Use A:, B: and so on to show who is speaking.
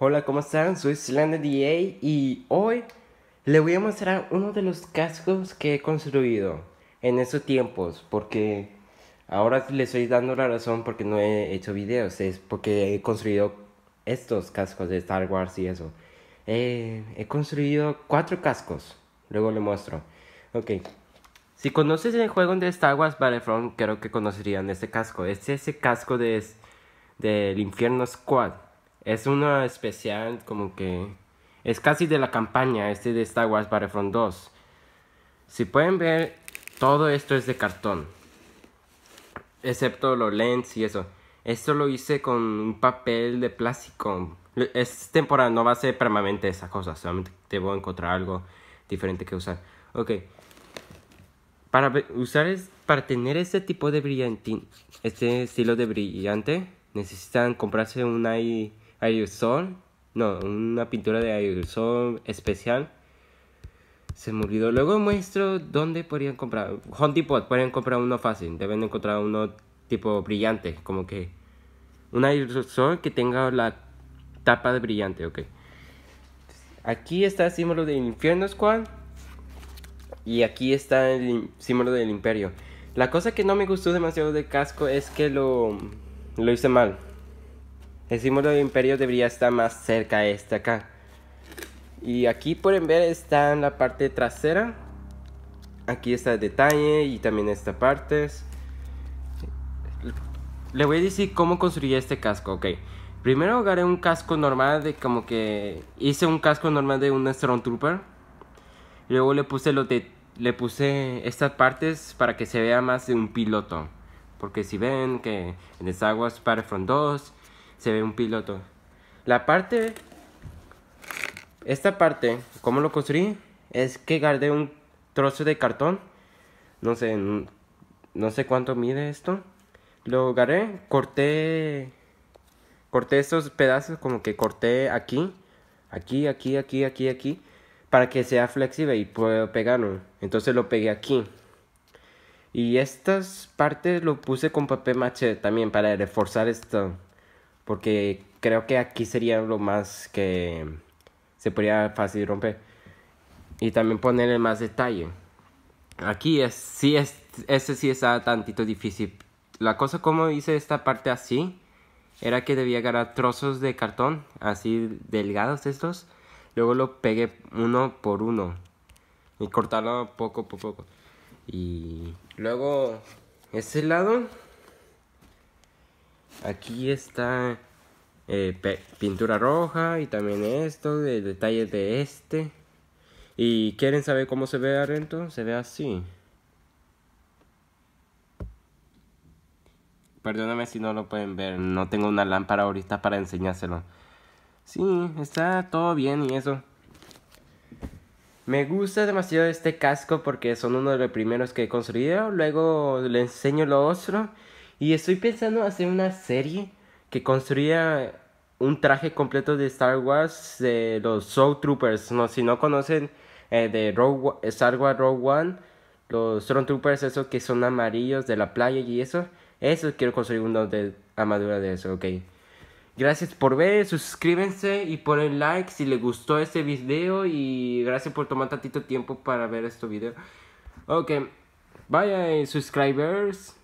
A: Hola, ¿cómo están? Soy Slender y hoy le voy a mostrar uno de los cascos que he construido en esos tiempos porque ahora les estoy dando la razón porque no he hecho videos, es porque he construido estos cascos de Star Wars y eso. Eh, he construido cuatro cascos, luego le muestro. Ok, si conoces el juego de Star Wars Battlefront creo que conocerían este casco, este es el casco de, del Infierno Squad. Es una especial como que es casi de la campaña este de Star Wars Battlefront 2. Si pueden ver, todo esto es de cartón. Excepto los lens y eso. Esto lo hice con un papel de plástico. Es temporal, no va a ser permanente esa cosa. Solamente voy a encontrar algo diferente que usar. Ok. Para usar es, para tener este tipo de brillantín, este estilo de brillante, necesitan comprarse una y aerosol, no, una pintura de aerosol especial. Se me Luego muestro dónde podrían comprar. Home Pot, pueden comprar uno fácil. Deben encontrar uno tipo brillante. Como que un aerosol que tenga la tapa de brillante. Ok. Aquí está el símbolo del infierno squad. Y aquí está el símbolo del imperio. La cosa que no me gustó demasiado de casco es que lo, lo hice mal. El símbolo de imperio debería estar más cerca de este acá. Y aquí pueden ver está en la parte trasera. Aquí está el detalle y también esta parte. Le voy a decir cómo construí este casco, ok. Primero agarré un casco normal de como que hice un casco normal de un Trooper. Luego le puse lo de, le puse estas partes para que se vea más de un piloto. Porque si ven que en Star Wars Battlefront 2 se ve un piloto. La parte, esta parte, ¿cómo lo construí? Es que guardé un trozo de cartón, no sé, no sé cuánto mide esto. Lo guardé corté, corté estos pedazos, como que corté aquí, aquí, aquí, aquí, aquí, aquí, para que sea flexible y puedo pegarlo. Entonces lo pegué aquí. Y estas partes lo puse con papel maché también para reforzar esto. Porque creo que aquí sería lo más que se podría fácil romper. Y también ponerle más detalle. Aquí es, sí es, ese sí está tantito difícil. La cosa como hice esta parte así, era que debía agarrar trozos de cartón, así delgados estos. Luego lo pegué uno por uno. Y cortarlo poco por poco. Y luego, ese lado Aquí está eh, pintura roja y también esto, de detalles de este. ¿Y quieren saber cómo se ve Arento? Se ve así. Perdóname si no lo pueden ver, no tengo una lámpara ahorita para enseñárselo. Sí, está todo bien y eso. Me gusta demasiado este casco porque son uno de los primeros que he construido. Luego le enseño lo otro. Y estoy pensando hacer una serie que construya un traje completo de Star Wars de los Soul Troopers. No, si no conocen eh, de Star Wars Rogue One, los Soul Troopers, esos que son amarillos de la playa y eso. Eso quiero construir uno de armadura de eso, ok. Gracias por ver, suscríbense y ponen like si les gustó este video y gracias por tomar tantito tiempo para ver este video. Ok, bye eh, subscribers.